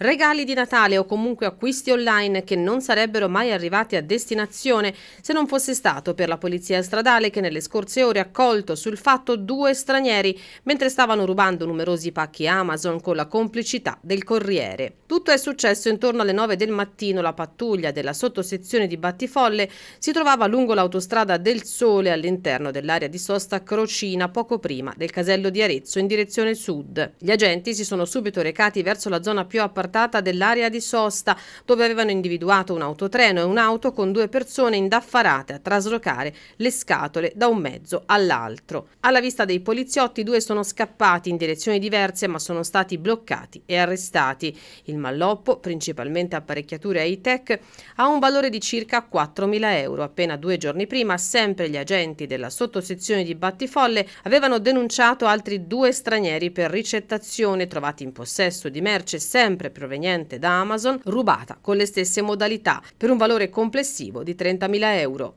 regali di Natale o comunque acquisti online che non sarebbero mai arrivati a destinazione se non fosse stato per la polizia stradale che nelle scorse ore ha colto sul fatto due stranieri mentre stavano rubando numerosi pacchi Amazon con la complicità del corriere. Tutto è successo intorno alle 9 del mattino, la pattuglia della sottosezione di Battifolle si trovava lungo l'autostrada del Sole all'interno dell'area di sosta Crocina poco prima del casello di Arezzo in direzione sud. Gli agenti si sono subito recati verso la zona più appartenente scartata dell'area di sosta dove avevano individuato un autotreno e un'auto con due persone indaffarate a traslocare le scatole da un mezzo all'altro. Alla vista dei poliziotti due sono scappati in direzioni diverse ma sono stati bloccati e arrestati. Il malloppo, principalmente apparecchiature high-tech, ha un valore di circa 4.000 euro. Appena due giorni prima sempre gli agenti della sottosezione di Battifolle avevano denunciato altri due stranieri per ricettazione trovati in possesso di merce sempre più proveniente da Amazon rubata con le stesse modalità per un valore complessivo di 30.000 euro.